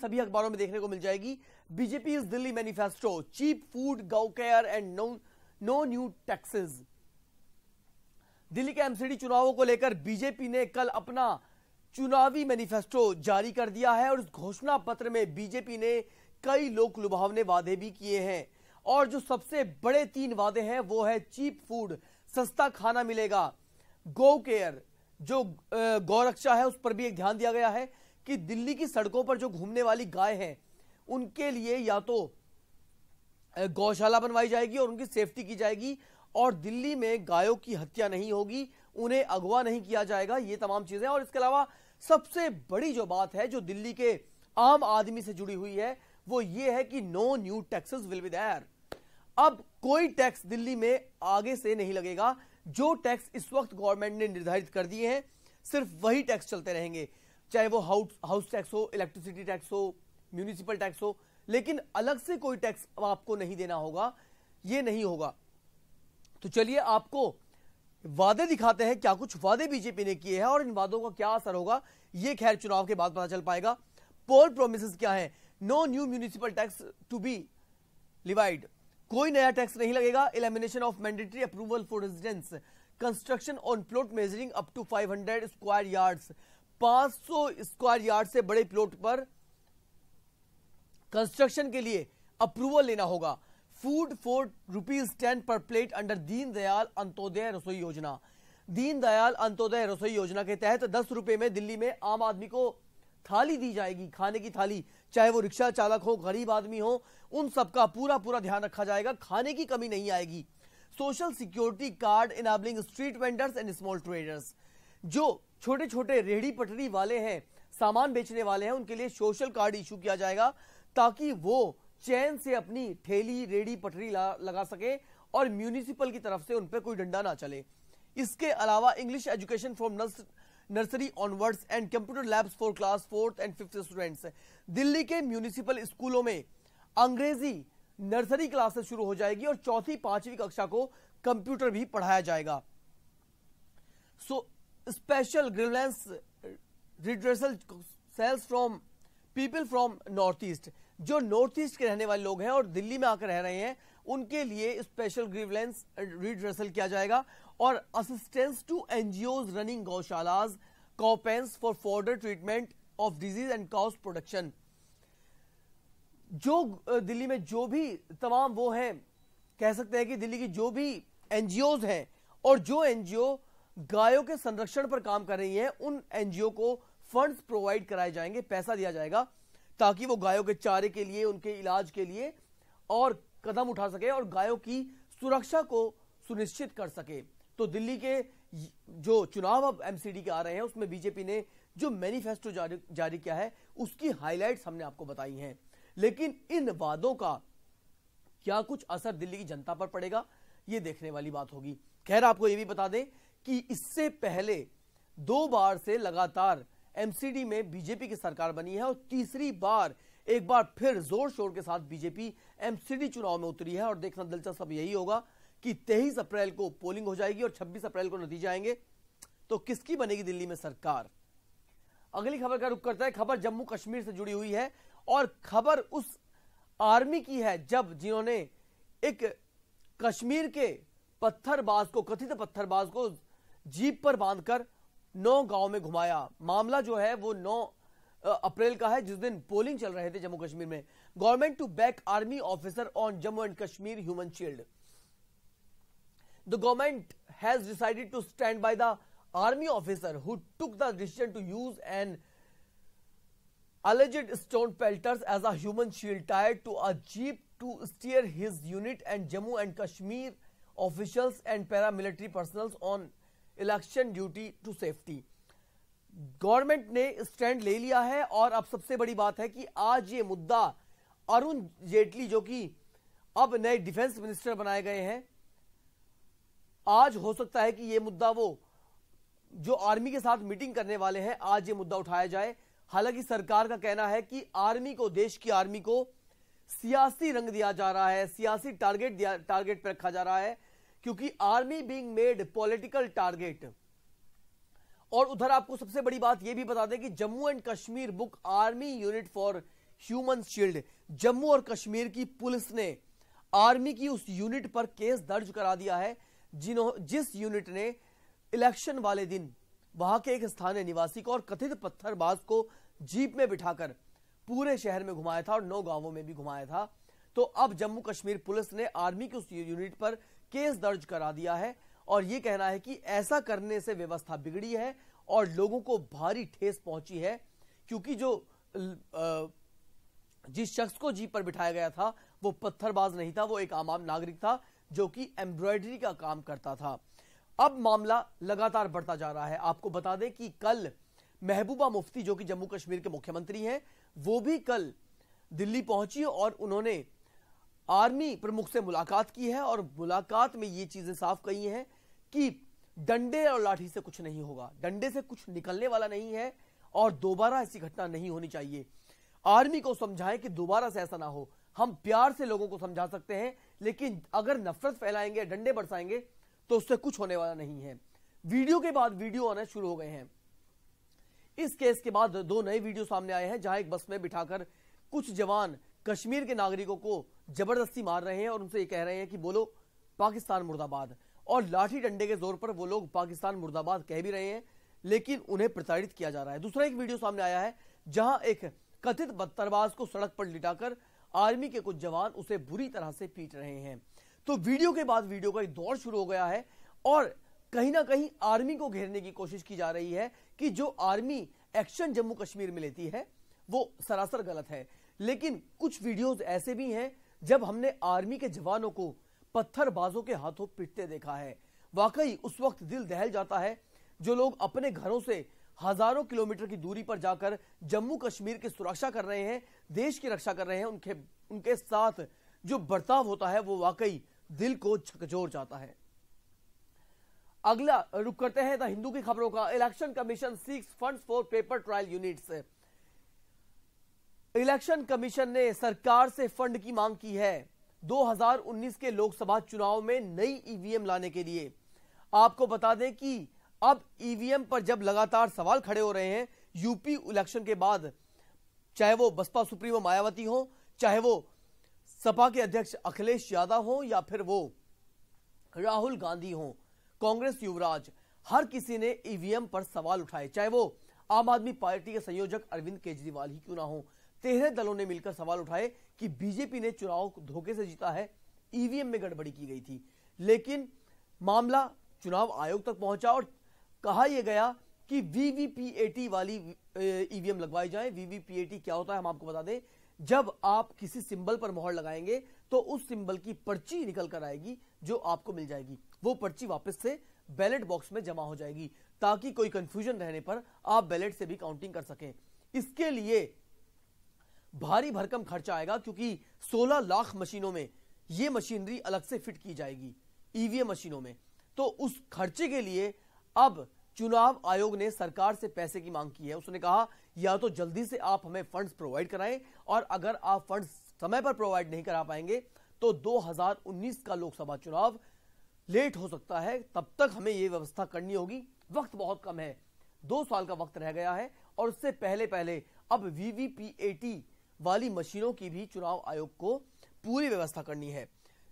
सभी अखबारों में देखने को मिल जाएगी BJP is Delhi manifesto cheap food गौ care and no no new taxes Delhi के एमसीडी चुनावों को लेकर बीजेपी ने कल अपना चुनावी मैनिफेस्टो जारी कर दिया है और इस घोषणा पत्र में बीजेपी ने कई लोक लुभावने वादे भी किए हैं और जो सबसे बड़े तीन वादे हैं वो है चीप फूड सस्ता खाना मिलेगा गो केयर जो गौरक्षा है उस पर भी एक ध्यान दिया गया है कि दिल्ली की सड़कों पर जो घूमने वाली गाय है उनके लिए या तो गौशाला बनवाई जाएगी और उनकी सेफ्टी की जाएगी और दिल्ली में गायों की हत्या नहीं होगी उन्हें अगवा नहीं किया जाएगा ये तमाम चीजें और इसके अलावा सबसे बड़ी जो बात है जो दिल्ली के आम आदमी से जुड़ी हुई है वो ये है कि no new taxes will be there अब कोई टैक्स दिल्ली में आगे से नहीं लगेगा जो टैक्स इस वक्त गवर्नमेंट ने निर्धारित कर दिए हैं सिर्फ वही टैक्स चलते रहेंगे चाहे वो हाउस हाउस टैक्स हो इलेक्ट्रिसिटी टैक्स हो म्यूनिसिपल टैक्स हो लेकिन अलग से कोई टैक्स आपको नहीं देना होगा ये नहीं होगा तो चलिए आपको वादे दिखाते हैं क्या कुछ वादे बीजेपी ने किए हैं और इन वादों का क्या असर होगा ये खैर चुनाव के बाद पता चल पाएगा पोल प्रोमिस क्या है no new municipal tax to be levied कोई नया टैक्स नहीं लगेगा elimination of mandatory approval for residence construction on plot measuring up to 500 square yards 500 square yard से बड़े प्लॉट पर कंस्ट्रक्शन के लिए अप्रूवल लेना होगा food for rupees ten per plate under Deendayal Antyodaya Rasoi Yojana Deendayal Antyodaya Rasoi योजना के तहत दस रुपए में दिल्ली में आम आदमी को थाली दी जाएगी खाने की थाली चाहे वो रिक्शा चालक हो गरीब आदमी हो उन सबका पूरा पूरा ध्यान रखा जाएगा खाने की कमी नहीं आएगी social security card enabling street vendors and small traders जो छोटे छोटे रेहड़ी पटरी वाले हैं सामान बेचने वाले हैं उनके लिए सोशल कार्ड इशू किया जाएगा ताकि वो चैन से अपनी ठेली रेहड़ी पटरी लगा सके और म्यूनिसिपल की तरफ से उन पर कोई डंडा ना चले इसके अलावा English education from nursery onwards and computer labs for class fourth and fifth students Delhi के म्यूनिसिपल स्कूलों में अंग्रेजी नर्सरी क्लासेस शुरू हो जाएगी और चौथी पांचवी कक्षा को कंप्यूटर भी पढ़ाया जाएगा so so, special grievance redressal cells from people from north east जो नॉर्थ ईस्ट के रहने वाले लोग हैं और दिल्ली में आकर रह रहे हैं उनके लिए स्पेशल ग्रीवलेंस रिड्रेसल किया जाएगा और assistance to NGOs running gaushalas compense for fodder treatment of disease and cost production जो दिल्ली में जो भी तमाम वो हैं कह सकते हैं कि दिल्ली की जो भी एनजीओज हैं और जो एनजीओ गायों के संरक्षण पर काम कर रही हैं उन एनजीओ को फंड्स प्रोवाइड कराए जाएंगे पैसा दिया जाएगा ताकि वो गायों के चारे के लिए उनके इलाज के लिए और कदम उठा सके और गायों की सुरक्षा को सुनिश्चित कर सके तो दिल्ली के जो चुनाव अब एमसीडी के आ रहे हैं उसमें बीजेपी ने जो मैनिफेस्टो जारी, जारी किया है उसकी हाईलाइट हमने आपको बताई है लेकिन इन वादों का क्या कुछ असर दिल्ली की जनता पर पड़ेगा ये देखने वाली बात होगी खैर आपको ये भी बता दें कि इससे पहले दो बार से लगातार एमसीडी में बीजेपी की सरकार बनी है और तीसरी बार एक बार फिर जोर शोर के साथ बीजेपी एमसीडी चुनाव में उतरी है और देखना दिलचस्प यही होगा कि तेईस अप्रैल को पोलिंग हो जाएगी और छब्बीस अप्रैल को नतीजे आएंगे तो किसकी बनेगी दिल्ली में सरकार अगली खबर का रुख करता है खबर जम्मू कश्मीर से जुड़ी हुई है और खबर उस आर्मी की है जब जिन्होंने एक कश्मीर के पत्थरबाज को कथित पत्थरबाज को जीप पर बांधकर नौ गांव में घुमाया मामला जो है वो नौ अप्रैल का है जिस दिन पोलिंग चल रहे थे जम्मू कश्मीर में government to back army officer on Jammu and Kashmir human shield the government has decided to stand by the army officer who took the decision to use an alleged stone pelter as a human shield tied to a jeep to steer his unit and Jammu and Kashmir officials and paramilitary personnel on election duty to safety government ने stand ले लिया है और अब सबसे बड़ी बात है कि आज ये मुद्दा अरुण जेटली जो कि अब नए डिफेंस मिनिस्टर बनाए गए हैं आज हो सकता है कि ये मुद्दा वो जो आर्मी के साथ मीटिंग करने वाले हैं आज ये मुद्दा उठाया जाए हालांकि सरकार का कहना है कि आर्मी को देश की आर्मी को सियासी रंग दिया जा रहा है सियासी टारगेट दिया टारगेट पर रखा जा रहा है क्योंकि army being made political target और उधर आपको सबसे बड़ी बात यह भी बता दें कि Jammu and Kashmir book army unit for human shield Jammu और कश्मीर की पुलिस ने आर्मी की उस यूनिट पर केस दर्ज करा दिया है जिन्हों जिस यूनिट ने इलेक्शन वाले दिन वहां के एक स्थानीय निवासी को और कथित पत्थरबाज को जीप में बिठाकर पूरे शहर में घुमाया था और नौ गांवों में भी घुमाया था तो अब जम्मू कश्मीर पुलिस ने आर्मी की उस यूनिट पर केस दर्ज करा दिया है और ये कहना है कि ऐसा करने से व्यवस्था बिगड़ी है और लोगों को भारी ठेस पहुंची है क्योंकि जो जिस शख्स को जीप पर बिठाया गया था वो पत्थरबाज नहीं था वो एक आम आम नागरिक था जो कि एम्ब्रॉयडरी का काम करता था अब मामला लगातार बढ़ता जा रहा है आपको बता दें कि कल महबूबा मुफ्ती जो कि जम्मू कश्मीर के मुख्यमंत्री हैं वो भी कल दिल्ली पहुंची और उन्होंने आर्मी प्रमुख से मुलाकात की है और मुलाकात में ये चीजें साफ कही हैं कि डंडे और लाठी से कुछ नहीं होगा डंडे से कुछ निकलने वाला नहीं है और दोबारा ऐसी घटना नहीं होनी चाहिए आर्मी को समझाएं कि दोबारा से ऐसा ना हो हम प्यार से लोगों को समझा सकते हैं लेकिन अगर नफरत फैलाएंगे डंडे बरसाएंगे तो उससे कुछ होने वाला नहीं है वीडियो के बाद वीडियो आना शुरू हो गए हैं इस केस के बाद दो नए वीडियो सामने आए हैं जहां एक बस में बिठाकर कुछ जवान कश्मीर के नागरिकों को जबरदस्ती मार रहे हैं और उनसे ये कह रहे हैं कि बोलो पाकिस्तान मुर्दाबाद और लाठी डंडे के जोर पर वो लोग पाकिस्तान मुर्दाबाद कह भी रहे हैं लेकिन उन्हें प्रताड़ित किया जा रहा है दूसरा एक वीडियो सामने आया है जहां एक कथित बदतरबाज को सड़क पर लिटाकर आर्मी के कुछ जवान उसे बुरी तरह से पीट रहे हैं तो वीडियो के बाद वीडियो का एक दौर शुरू हो गया है और कहीं ना कहीं आर्मी को घेरने की कोशिश की जा रही है कि जो आर्मी एक्शन जम्मू कश्मीर में लेती है वो सरासर गलत है लेकिन कुछ वीडियोस ऐसे भी हैं जब हमने आर्मी के जवानों को पत्थरबाजों के हाथों पिटते देखा है वाकई उस वक्त दिल दहल जाता है जो लोग अपने घरों से हजारों किलोमीटर की दूरी पर जाकर जम्मू कश्मीर की सुरक्षा कर रहे हैं देश की रक्षा कर रहे हैं उनके उनके साथ जो बर्ताव होता है वो वाकई दिल को झकझोर जाता है अगला रुक करते हैं द हिंदू की खबरों का election commission seeks funds for paper trail units election commission ने सरकार से फंड की मांग की है 2019 के लोकसभा चुनाव में नई ईवीएम लाने के लिए आपको बता दें कि अब ईवीएम पर जब लगातार सवाल खड़े हो रहे हैं यूपी इलेक्शन के बाद चाहे वो बसपा सुप्रीमो मायावती हो चाहे वो सपा के अध्यक्ष अखिलेश यादव हो या फिर वो राहुल गांधी हो कांग्रेस युवराज हर किसी ने ईवीएम पर सवाल उठाए चाहे वो आम आदमी पार्टी के संयोजक अरविंद केजरीवाल ही क्यों ना हो तेरह दलों ने मिलकर सवाल उठाए कि बीजेपी ने चुनाव धोखे से जीता है ईवीएम में गड़बड़ी की गई थी लेकिन मामला चुनाव आयोग तक पहुंचा और कहा यह गया कि वीवीपीएटी वाली ईवीएम लगवाई जाए वीवीपीएटी क्या होता है हम आपको बता दें जब आप किसी सिंबल पर मोहर लगाएंगे तो उस सिंबल की पर्ची निकल कर आएगी जो आपको मिल जाएगी वो पर्ची वापस से बैलेट बॉक्स में जमा हो जाएगी ताकि कोई कंफ्यूजन रहने पर आप बैलेट से भी काउंटिंग कर सकें इसके लिए भारी भरकम खर्चा आएगा क्योंकि 16 लाख मशीनों में ये मशीनरी अलग से फिट की जाएगी ईवीएम e मशीनों में तो उस खर्चे के लिए अब चुनाव आयोग ने सरकार से पैसे की मांग की है उसने कहा या तो जल्दी से आप हमें फंड्स प्रोवाइड कराएं और अगर आप फंड्स समय पर प्रोवाइड नहीं करा पाएंगे तो 2019 का लोकसभा चुनाव लेट हो सकता है तब तक हमें ये व्यवस्था करनी होगी वक्त बहुत कम है दो साल का वक्त रह गया है और उससे पहले पहले अब वीवीपीएटी वाली मशीनों की भी चुनाव आयोग को पूरी व्यवस्था करनी है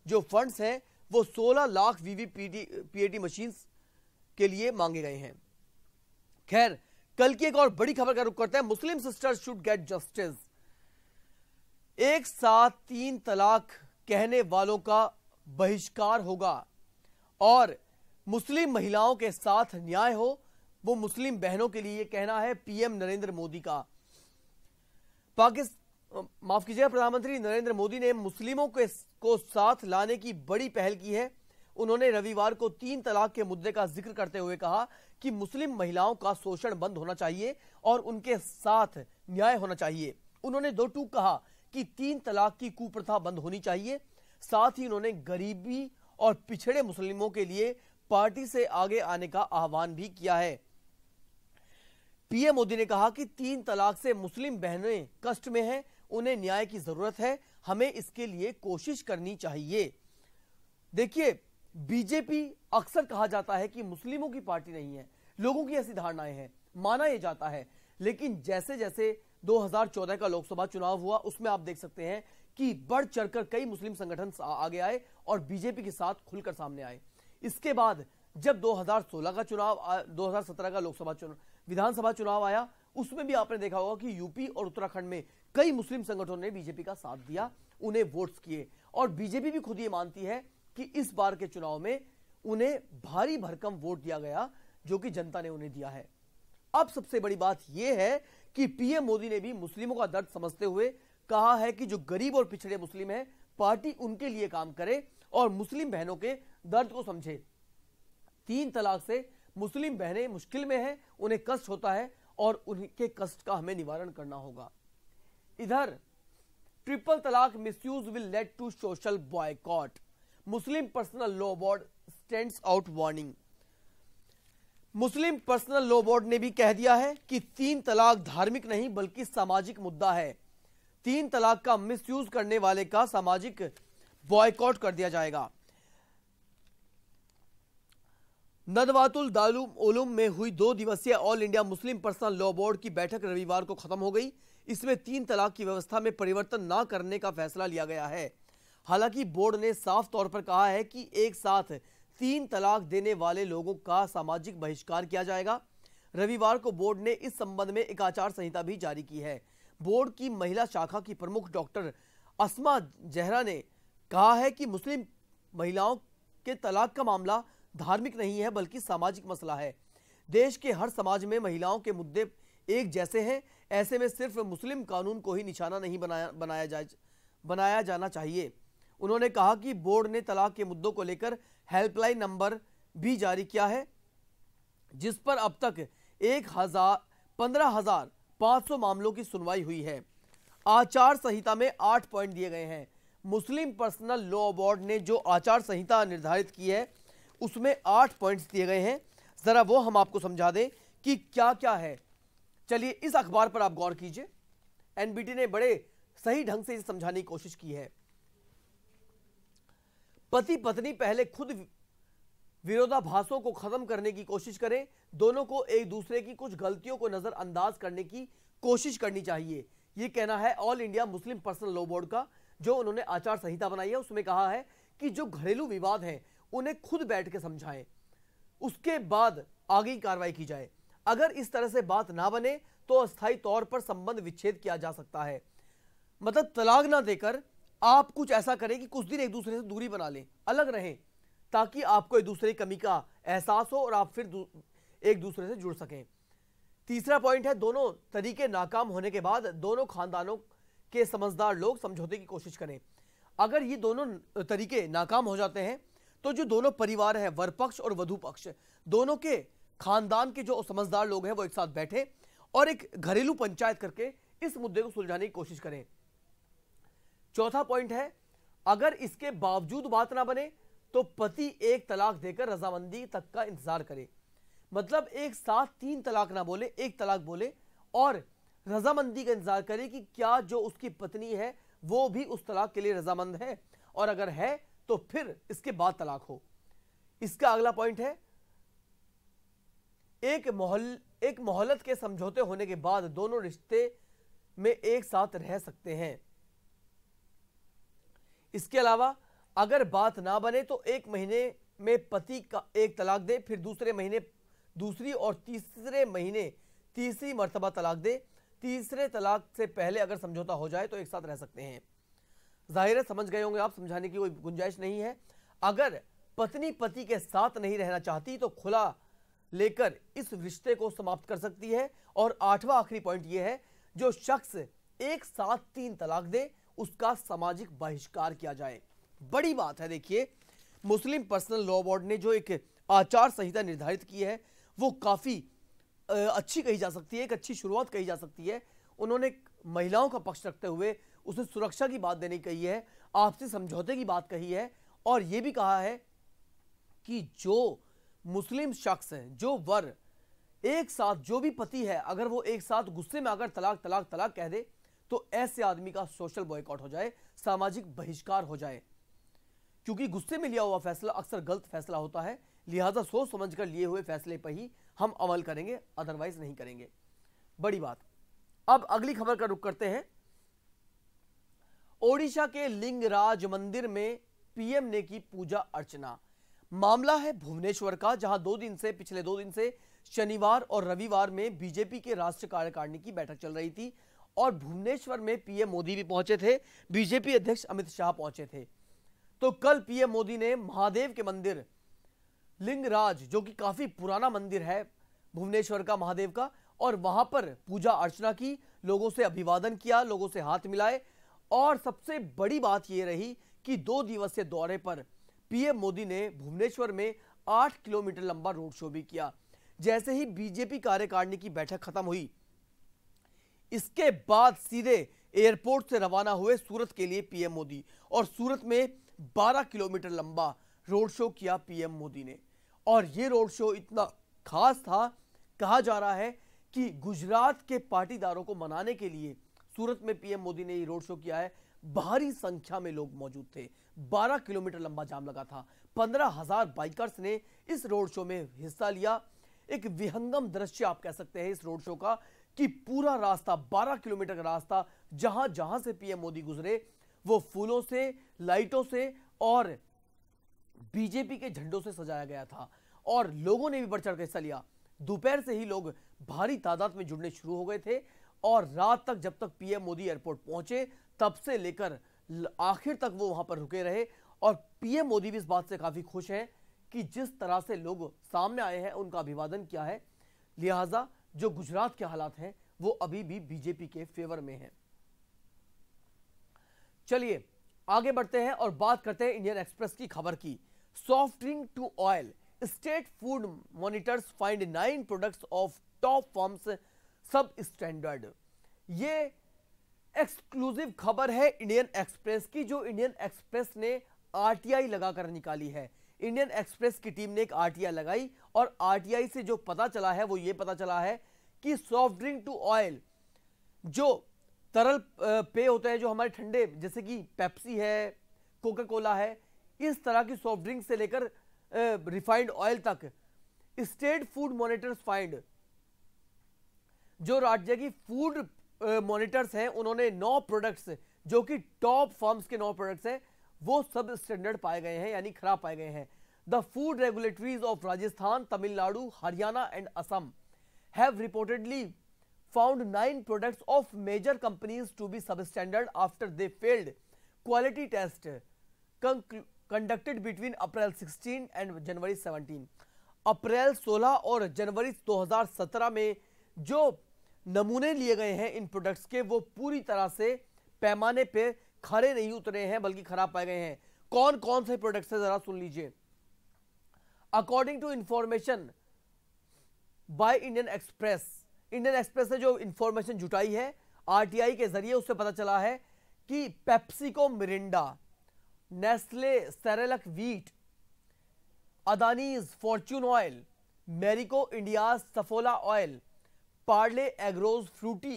जो फंड्स हैं वो 16 लाख वीवीपीटी पीएटी मशीन के लिए मांगे गए हैं खैर कल की एक और बड़ी खबर का रुख करते हैं Muslim sister should get justice एक साथ तीन तलाक कहने वालों का बहिष्कार होगा और मुस्लिम महिलाओं के साथ न्याय हो वो मुस्लिम बहनों के लिए कहना है पीएम नरेंद्र मोदी का पाकिस्तान माफ कीजिएगा प्रधानमंत्री नरेंद्र मोदी ने मुस्लिमों के को साथ लाने की बड़ी पहल की है उन्होंने रविवार को तीन तलाक के मुद्दे का जिक्र करते हुए कहा कि मुस्लिम महिलाओं का शोषण बंद होना चाहिए और उनके साथ न्याय होना चाहिए उन्होंने दो टूक कहा कि तीन तलाक की कुप्रथा बंद होनी चाहिए साथ ही उन्होंने गरीबी और पिछड़े मुस्लिमों के लिए पार्टी से आगे आने का आह्वान भी किया है पीएम मोदी ने कहा कि तीन तलाक से मुस्लिम बहनें कष्ट में हैं उन्हें न्याय की जरूरत है हमें इसके लिए कोशिश करनी चाहिए देखिए बीजेपी अक्सर कहा जाता है कि मुस्लिमों की पार्टी नहीं है लोगों की ऐसी धारणाएं हैं माना यह जाता है लेकिन जैसे जैसे 2014 का लोकसभा चुनाव हुआ उसमें आप देख सकते हैं कि बढ़ चढ़कर कई मुस्लिम संगठन आगे आए और बीजेपी के साथ खुलकर सामने आए इसके बाद जब 2016 का चुनाव 2017 का लोकसभा चुनाव विधानसभा चुनाव आया उसमें भी आपने देखा होगा कि यूपी और उत्तराखंड में कई मुस्लिम संगठनों ने बीजेपी का साथ दिया उन्हें वोट्स किए और बीजेपी भी खुद ये मानती है कि इस बार के चुनाव में उन्हें भारी भरकम वोट दिया गया जो कि जनता ने उन्हें दिया है अब सबसे बड़ी बात यह है कि पीएम मोदी ने भी मुस्लिमों का दर्द समझते हुए कहा है कि जो गरीब और पिछड़े मुस्लिम हैं पार्टी उनके लिए काम करे और मुस्लिम बहनों के दर्द को समझे तीन तलाक से मुस्लिम बहनें मुश्किल में हैं उन्हें कष्ट होता है और उनके कष्ट का हमें निवारण करना होगा इधर triple talaq misuse will lead to social boycott Muslim personal law board stand out warning Muslim personal law board ने भी कह दिया है कि तीन तलाक धार्मिक नहीं बल्कि सामाजिक मुद्दा है तीन तलाक का मिसयूज करने वाले का सामाजिक बॉयकॉट कर दिया जाएगा नदवातुल दारूम उलूम में हुई दो दिवसीय all India Muslim personal law board की बैठक रविवार को खत्म हो गई इसमें तीन तलाक की व्यवस्था में परिवर्तन ना करने का फैसला लिया गया है हालांकि बोर्ड ने साफ तौर पर कहा है कि एक साथ तीन तलाक देने वाले लोगों का सामाजिक बहिष्कार किया जाएगा रविवार को बोर्ड ने इस संबंध में एक आचार संहिता भी जारी की है बोर्ड की महिला शाखा की प्रमुख डॉक्टर असमा जहरा ने कहा है कि मुस्लिम महिलाओं के तलाक का मामला धार्मिक नहीं है बल्कि सामाजिक मसला है देश के हर समाज में महिलाओं के मुद्दे एक जैसे हैं ऐसे में सिर्फ मुस्लिम कानून को ही निशाना नहीं बनाया बनाया जा बनाया जाना चाहिए उन्होंने कहा कि बोर्ड ने तलाक के मुद्दों को लेकर हेल्पलाइन नंबर भी जारी किया है जिस पर अब तक एक हज़ार पंद्रह सौ मामलों की सुनवाई हुई है आचार संहिता में आठ पॉइंट दिए गए हैं मुस्लिम पर्सनल लॉ बोर्ड ने जो आचार संहिता निर्धारित की है उसमें आठ पॉइंट्स दिए गए हैं ज़रा वो हम आपको समझा दें कि क्या क्या है चलिए इस अखबार पर आप गौर कीजिए एनबीटी ने बड़े सही ढंग से इसे समझाने की कोशिश की है पति पत्नी पहले खुद विरोधाभासों को खत्म करने की कोशिश करें दोनों को एक दूसरे की कुछ गलतियों को नजरअंदाज करने की कोशिश करनी चाहिए यह कहना है all India Muslim personal law board का जो उन्होंने आचार संहिता बनाई है उसमें कहा है कि जो घरेलू विवाद है उन्हें खुद बैठ के समझाएं उसके बाद आगे कार्रवाई की जाए अगर इस तरह से बात ना बने तो अस्थायी तौर पर संबंध विच्छेद किया जा सकता है मतलब तलाक ना देकर आप कुछ ऐसा करें कि कुछ दिन एक दूसरे से दूरी बना लें अलग रहें ताकि आपको एक दूसरे की कमी का एहसास हो और आप फिर दू, एक दूसरे से जुड़ सकें तीसरा पॉइंट है दोनों तरीके नाकाम होने के बाद दोनों खानदानों के समझदार लोग समझौते की कोशिश करें अगर ये दोनों तरीके नाकाम हो जाते हैं तो जो दोनों परिवार हैं वर पक्ष और वधु पक्ष दोनों के खानदान के जो समझदार लोग हैं वो एक साथ बैठे और एक घरेलू पंचायत करके इस मुद्दे को सुलझाने की कोशिश करें चौथा पॉइंट है अगर इसके बावजूद बात ना बने तो पति एक तलाक देकर रजामंदी तक का इंतजार करे मतलब एक साथ तीन तलाक ना बोले एक तलाक बोले और रजामंदी का इंतजार करे कि क्या जो उसकी पत्नी है वो भी उस तलाक के लिए रजामंद है और अगर है तो फिर इसके बाद तलाक हो इसका अगला पॉइंट है एक मोहल एक मोहलत के समझौते होने के बाद दोनों रिश्ते में एक साथ रह सकते हैं इसके अलावा अगर बात ना बने तो एक महीने में पति का एक तलाक दे फिर दूसरे महीने दूसरी और तीसरे महीने तीसरी मरतबा तलाक दे तीसरे तलाक से पहले अगर समझौता हो जाए तो एक साथ रह सकते हैं जाहिर है समझ गए होंगे आप समझाने की कोई गुंजाइश नहीं है अगर पत्नी पति के साथ नहीं रहना चाहती तो खुला लेकर इस रिश्ते को समाप्त कर सकती है और आठवां आखिरी पॉइंट यह है जो शख्स एक साथ तीन तलाक दे उसका सामाजिक बहिष्कार किया जाए बड़ी बात है देखिए मुस्लिम पर्सनल लॉ बोर्ड ने जो एक आचार संहिता निर्धारित की है वो काफ़ी अच्छी कही जा सकती है एक अच्छी शुरुआत कही जा सकती है उन्होंने महिलाओं का पक्ष रखते हुए उसे सुरक्षा की बात देने कही है आपसी समझौते की बात कही है और यह भी कहा है कि जो मुस्लिम शख्स हैं जो वर एक साथ जो भी पति है अगर वो एक साथ गुस्से में आकर तलाक तलाक तलाक कह दे तो ऐसे आदमी का सोशल बॉयकॉट हो जाए सामाजिक बहिष्कार हो जाए क्योंकि गुस्से में लिया हुआ फैसला अक्सर गलत फैसला होता है लिहाजा सोच समझ कर लिए हुए फैसले पर ही हम अमल करेंगे अदरवाइज नहीं करेंगे बड़ी बात अब अगली खबर का रुख करते हैं ओडिशा के लिंगराज मंदिर में पीएम ने की पूजा अर्चना मामला है भुवनेश्वर का जहां दो दिन से पिछले दो दिन से शनिवार और रविवार में बीजेपी के राष्ट्रीय कार्यकारिणी की बैठक चल रही थी और भुवनेश्वर में पीएम मोदी भी पहुंचे थे बीजेपी अध्यक्ष अमित शाह पहुंचे थे तो कल पीएम मोदी ने महादेव के मंदिर लिंगराज जो कि काफी पुराना मंदिर है भुवनेश्वर का महादेव का और वहां पर पूजा अर्चना की लोगों से अभिवादन किया लोगों से हाथ मिलाए और सबसे बड़ी बात यह रही कि दो दिवसीय दौरे पर पीएम मोदी ने भुवनेश्वर में आठ किलोमीटर लंबा रोड शो भी किया जैसे ही बीजेपी कार्यकारिणी की बैठक खत्म हुई इसके बाद सीधे एयरपोर्ट से रवाना हुए सूरत के लिए पीएम मोदी और सूरत में 12 किलोमीटर लंबा रोड शो किया पीएम मोदी ने और ये रोड शो इतना खास था कहा जा रहा है कि गुजरात के पाटीदारों को मनाने के लिए सूरत में पीएम मोदी ने ये रोड शो किया है भारी संख्या में लोग मौजूद थे 12 किलोमीटर लंबा जाम लगा था पंद्रह हजार बाइकर्स ने इस रोड शो में हिस्सा लिया एक विहंगम दृश्य आप कह सकते हैं इस रोड शो का कि पूरा रास्ता 12 किलोमीटर का रास्ता जहां जहां से पीएम मोदी गुजरे वो फूलों से लाइटों से और बीजेपी के झंडों से सजाया गया था और लोगों ने भी बढ़ चढ़ हिस्सा लिया दोपहर से ही लोग भारी तादाद में जुड़ने शुरू हो गए थे और रात तक जब तक पीएम मोदी एयरपोर्ट पहुंचे तब से लेकर आखिर तक वो वहां पर रुके रहे और पीएम मोदी भी इस बात से काफी खुश है कि जिस तरह से लोग सामने आए हैं उनका अभिवादन किया है लिहाजा जो गुजरात के हालात हैं वो अभी भी बीजेपी के फेवर में हैं चलिए आगे बढ़ते हैं और बात करते हैं इंडियन एक्सप्रेस की खबर की soft drink to oil state food monitors find nine products of top firms substandard ये एक्सक्लूसिव खबर है इंडियन एक्सप्रेस की जो इंडियन एक्सप्रेस ने आरटीआई लगाकर निकाली है इंडियन एक्सप्रेस की टीम ने एक आरटीआई लगाई और आरटीआई से जो पता चला है वो ये पता चला है कि सॉफ्ट ड्रिंक टू ऑयल जो तरल पेय होते हैं जो हमारे ठंडे जैसे कि पेप्सी है कोका कोला है इस तरह की सॉफ्ट ड्रिंक से लेकर रिफाइंड ऑयल तक स्टेट फूड मॉनिटर्स फाइंड जो राज्य की फूड मॉनिटर्स हैं उन्होंने नौ प्रोडक्ट्स जो कि टॉप फॉर्म्स के नौ प्रोडक्ट्स हैं वो सब स्टैंडर्ड पाए गए हैं यानी खराब पाए गए हैं the food regulators of Rajasthan Tamil Nadu Haryana and Assam have reportedly found nine products of major companies to be substandard after they failed quality test conducted between April 16 and January 17. April 16 और जनवरी 2017 में जो नमूने लिए गए हैं इन प्रोडक्ट्स के वो पूरी तरह से पैमाने पे खड़े नहीं उतरे हैं बल्कि खराब पाए गए हैं कौन कौन से प्रोडक्ट्स है जरा सुन लीजिए according to information by Indian Express Indian Express ने जो इंफॉर्मेशन जुटाई है आरटीआई के जरिए उससे पता चला है कि PepsiCo Mirinda Nestle Cerelac wheat Adani's Fortune oil Marico India Saffola oil Parle Agro's Frooti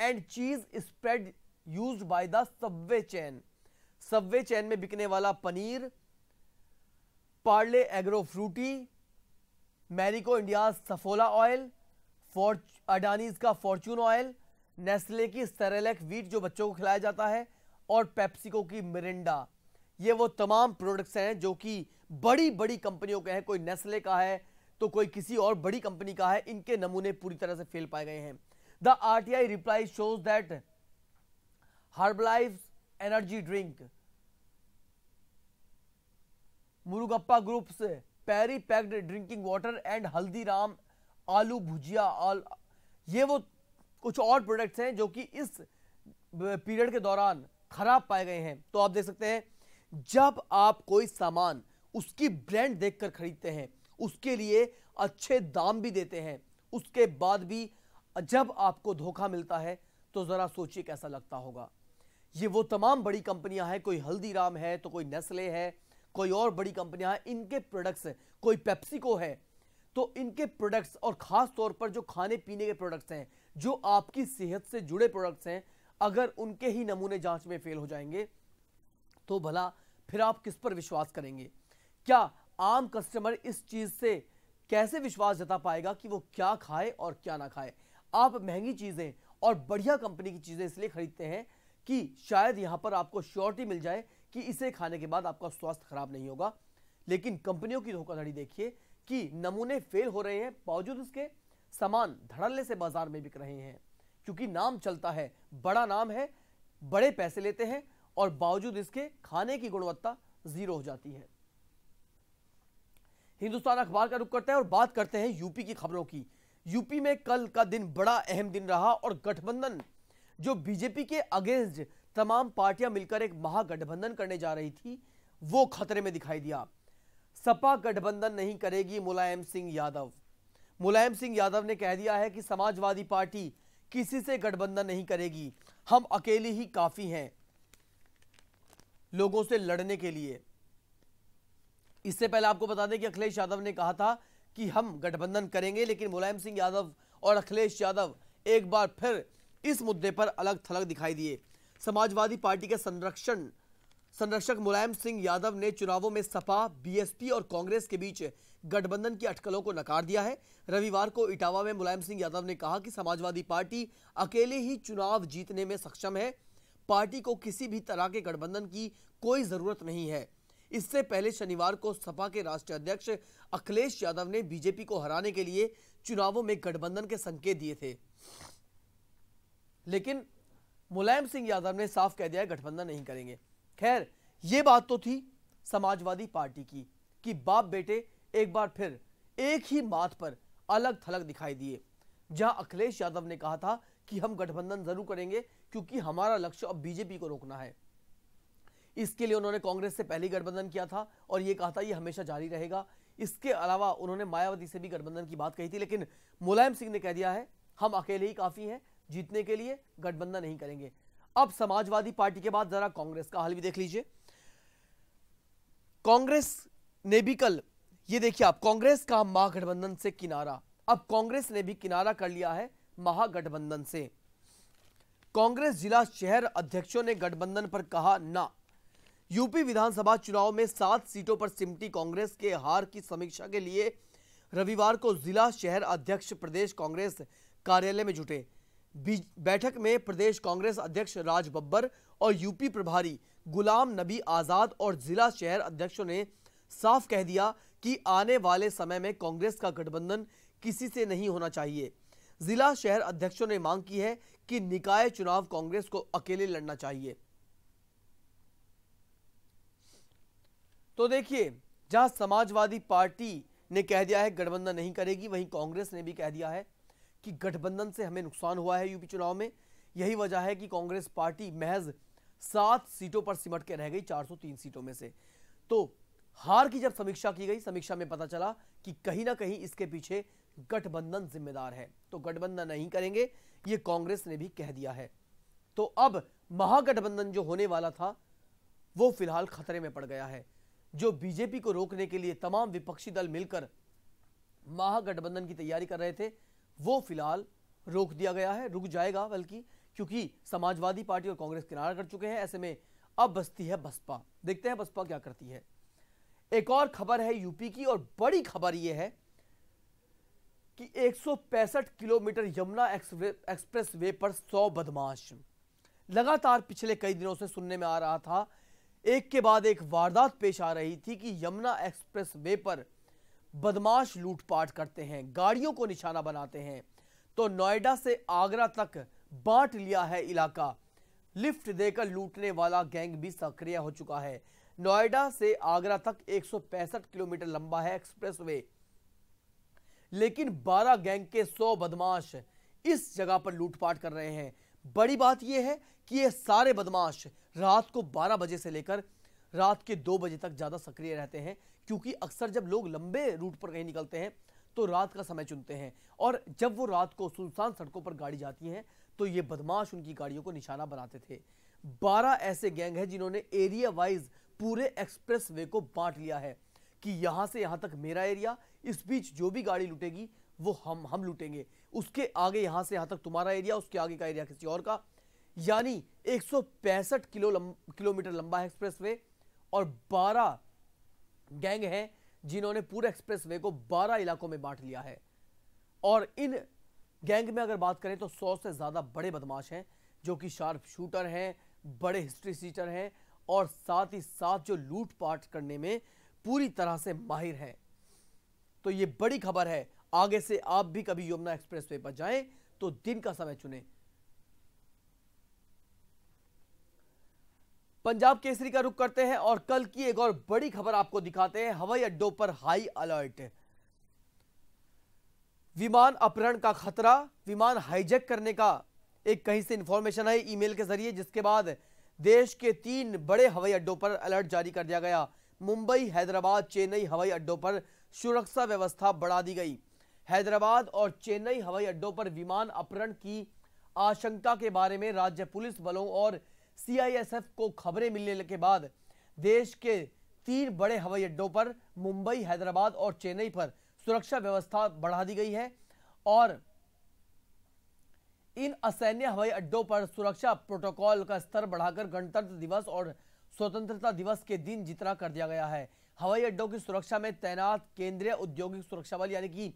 and cheese spread used by the Subway chain Subway chain में बिकने वाला paneer Parle Agro Frooti Marico India Saffola oil फॉर्च अडानीज का फॉर्चून ऑयल नेस्ले की सेरेलेक वीट जो बच्चों को खिलाया जाता है और पेप्सिको की मिरिंडा ये वो तमाम प्रोडक्ट्स हैं जो कि बड़ी बड़ी कंपनियों के हैं कोई नेस्ले का है तो कोई किसी और बड़ी कंपनी का है इनके नमूने पूरी तरह से फेल पाए गए हैं the RTI reply shows that Herbalife energy drink Murugappa group से Parry packed drinking water and Haldiram aloo bhujia आल ये वो कुछ और प्रोडक्ट्स हैं जो कि इस पीरियड के दौरान खराब पाए गए हैं तो आप देख सकते हैं जब आप कोई सामान उसकी ब्रांड देखकर खरीदते हैं उसके लिए अच्छे दाम भी देते हैं उसके बाद भी जब आपको धोखा मिलता है तो ज़रा सोचिए कैसा लगता होगा ये वो तमाम बड़ी कंपनियां हैं कोई हल्दीराम है तो कोई नेस्ले है कोई और बड़ी कंपनियां हैं इनके प्रोडक्ट्स हैं कोई पेप्सिको है तो इनके प्रोडक्ट्स और ख़ास तौर पर जो खाने पीने के प्रोडक्ट्स हैं जो आपकी सेहत से जुड़े प्रोडक्ट्स हैं अगर उनके ही नमूने जांच में फेल हो जाएंगे तो भला फिर आप किस पर विश्वास करेंगे क्या आम कस्टमर इस चीज़ से कैसे विश्वास जता पाएगा कि वो क्या खाए और क्या ना खाए आप महंगी चीज़ें और बढ़िया कंपनी की चीज़ें इसलिए खरीदते हैं कि शायद यहां पर आपको श्योरिटी मिल जाए कि इसे खाने के बाद आपका स्वास्थ्य खराब नहीं होगा लेकिन कंपनियों की धोखाधड़ी देखिए कि नमूने फेल हो रहे हैं बावजूद उसके सामान धड़ल्ले से बाजार में बिक रहे हैं क्योंकि नाम चलता है बड़ा नाम है बड़े पैसे लेते हैं और बावजूद इसके खाने की गुणवत्ता ज़ीरो हो जाती है हिंदुस्तान अखबार का रुख करते हैं और बात करते हैं यूपी की खबरों की यूपी में कल का दिन बड़ा अहम दिन रहा और गठबंधन जो बीजेपी के अगेंस्ट तमाम पार्टियां मिलकर एक महागठबंधन करने जा रही थी वो खतरे में दिखाई दिया सपा गठबंधन नहीं करेगी मुलायम सिंह यादव मुलायम सिंह यादव ने कह दिया है कि समाजवादी पार्टी किसी से गठबंधन नहीं करेगी हम अकेले ही काफी हैं लोगों से लड़ने के लिए इससे पहले आपको बता दें कि अखिलेश यादव ने कहा था कि हम गठबंधन करेंगे लेकिन मुलायम सिंह यादव और अखिलेश यादव एक बार फिर इस मुद्दे पर अलग थलग दिखाई दिए समाजवादी पार्टी के संरक्षण संरक्षक मुलायम सिंह यादव ने चुनावों में सपा बीएसपी और कांग्रेस के बीच गठबंधन की अटकलों को नकार दिया है रविवार को इटावा में मुलायम सिंह यादव ने कहा कि समाजवादी पार्टी अकेले ही चुनाव जीतने में सक्षम है पार्टी को किसी भी तरह के गठबंधन की कोई जरूरत नहीं है इससे पहले शनिवार को सपा के राष्ट्रीय अध्यक्ष अखिलेश यादव ने बीजेपी को हराने के लिए चुनावों में गठबंधन के संकेत दिए थे लेकिन मुलायम सिंह यादव ने साफ कह दिया गठबंधन नहीं करेंगे खैर ये बात तो थी समाजवादी पार्टी की कि बाप बेटे एक बार फिर एक ही बात पर अलग थलग दिखाई दिए जहां अखिलेश यादव ने कहा था कि हम गठबंधन जरूर करेंगे क्योंकि हमारा लक्ष्य अब बीजेपी को रोकना है इसके लिए उन्होंने कांग्रेस से पहले गठबंधन किया था और ये कहा था ये हमेशा जारी रहेगा इसके अलावा उन्होंने मायावती से भी गठबंधन की बात कही थी लेकिन मुलायम सिंह ने कह दिया है हम अकेले ही काफ़ी हैं जीतने के लिए गठबंधन नहीं करेंगे अब समाजवादी पार्टी के बाद जरा कांग्रेस का हाल भी देख लीजिए कांग्रेस ने भी कल ये देखिए आप कांग्रेस का महागठबंधन से किनारा अब कांग्रेस ने भी किनारा कर लिया है महागठबंधन से कांग्रेस जिला शहर अध्यक्षों ने गठबंधन पर कहा ना यूपी विधानसभा चुनाव में सात सीटों पर सिमटी कांग्रेस के हार की समीक्षा के लिए रविवार को जिला शहर अध्यक्ष प्रदेश कांग्रेस कार्यालय में जुटे बैठक में प्रदेश कांग्रेस अध्यक्ष राज बब्बर और यूपी प्रभारी गुलाम नबी आज़ाद और जिला शहर अध्यक्षों ने साफ कह दिया कि आने वाले समय में कांग्रेस का गठबंधन किसी से नहीं होना चाहिए जिला शहर अध्यक्षों ने मांग की है कि निकाय चुनाव कांग्रेस को अकेले लड़ना चाहिए तो देखिए जहां समाजवादी पार्टी ने कह दिया है गठबंधन नहीं करेगी वहीं कांग्रेस ने भी कह दिया है कि गठबंधन से हमें नुकसान हुआ है यूपी चुनाव में यही वजह है कि कांग्रेस पार्टी महज सात सीटों पर सिमट के रह गई 403 सीटों में से तो हार की जब समीक्षा की गई समीक्षा में पता चला कि कहीं ना कहीं इसके पीछे गठबंधन जिम्मेदार है तो गठबंधन नहीं करेंगे ये कांग्रेस ने भी कह दिया है तो अब महागठबंधन जो होने वाला था वो फिलहाल खतरे में पड़ गया है जो बीजेपी को रोकने के लिए तमाम विपक्षी दल मिलकर महागठबंधन की तैयारी कर रहे थे वो फिलहाल रोक दिया गया है रुक जाएगा बल्कि क्योंकि समाजवादी पार्टी और कांग्रेस किनारा कर चुके हैं ऐसे में अब बसती है बसपा देखते हैं बसपा क्या करती है एक और खबर है यूपी की और बड़ी खबर यह है कि एक किलोमीटर यमुना एक्सप्रेस वे पर सौ बदमाश लगातार पिछले कई दिनों से सुनने में आ रहा था एक के बाद एक वारदात पेश आ रही थी कि यमुना एक्सप्रेस वे पर बदमाश लूटपाट करते हैं गाड़ियों को निशाना बनाते हैं तो नोएडा से आगरा तक बांट लिया है इलाका लिफ्ट देकर लूटने वाला गैंग भी सक्रिय हो चुका है नोएडा से आगरा तक 165 किलोमीटर लंबा है एक्सप्रेसवे लेकिन 12 गैंग के 100 बदमाश इस जगह पर लूटपाट कर रहे हैं बड़ी बात यह है कि ये सारे बदमाश रात को 12 बजे से लेकर रात के 2 बजे तक ज़्यादा सक्रिय रहते हैं क्योंकि अक्सर जब लोग लंबे रूट पर कहीं निकलते हैं तो रात का समय चुनते हैं और जब वो रात को सुनसान सड़कों पर गाड़ी जाती हैं तो ये बदमाश उनकी गाड़ियों को निशाना बनाते थे बारह ऐसे गैंग हैं जिन्होंने एरिया वाइज पूरे एक्सप्रेस वे को बांट लिया है कि यहाँ से यहाँ तक मेरा एरिया इस बीच जो भी गाड़ी लुटेगी वो हम हम लुटेंगे उसके आगे यहाँ से यहाँ तक तुम्हारा एरिया उसके आगे का एरिया किसी और का यानी एक किलो लम, किलोमीटर लंबा है एक्सप्रेस और बारह गैंग हैं जिन्होंने पूरे एक्सप्रेस को बारह इलाकों में बांट लिया है और इन गैंग में अगर बात करें तो सौ से ज़्यादा बड़े बदमाश हैं जो कि शार्प शूटर हैं बड़े हिस्ट्री सीटर हैं और साथ ही साथ जो लूटपाट करने में पूरी तरह से माहिर हैं तो ये बड़ी खबर है आगे से आप भी कभी यमुना एक्सप्रेस वे पर जाएं तो दिन का समय चुने पंजाब केसरी का रुख करते हैं और कल की एक और बड़ी खबर आपको दिखाते हैं हवाई अड्डों पर हाई अलर्ट विमान अपहरण का खतरा विमान हाईजैक करने का एक कहीं से इंफॉर्मेशन आई ईमेल के जरिए जिसके बाद देश के तीन बड़े हवाई अड्डों पर अलर्ट जारी कर दिया गया मुंबई हैदराबाद चेन्नई हवाई अड्डों पर सुरक्षा व्यवस्था बढ़ा दी गई हैदराबाद और चेन्नई हवाई अड्डों पर विमान अपहरण की आशंका के बारे में राज्य पुलिस बलों और सीआईएसएफ को खबरें मिलने के बाद देश के तीन बड़े हवाई अड्डों पर मुंबई हैदराबाद और चेन्नई पर सुरक्षा व्यवस्था बढ़ा दी गई है और इन असैन्य हवाई अड्डों पर सुरक्षा प्रोटोकॉल का स्तर बढ़ाकर गणतंत्र दिवस और स्वतंत्रता दिवस के दिन जितना कर दिया गया है हवाई अड्डों की सुरक्षा में तैनात केंद्रीय औद्योगिक सुरक्षा बल यानी कि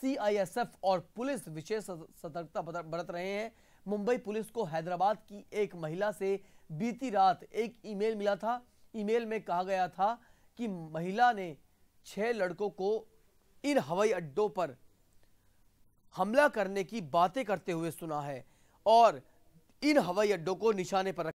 सीआईएसएफ और पुलिस विशेष सतर्कता बरत रहे हैं मुंबई पुलिस को हैदराबाद की एक महिला से बीती रात एक ईमेल मिला था ईमेल में कहा गया था कि महिला ने छह लड़कों को इन हवाई अड्डों पर हमला करने की बातें करते हुए सुना है और इन हवाई अड्डों को निशाने पर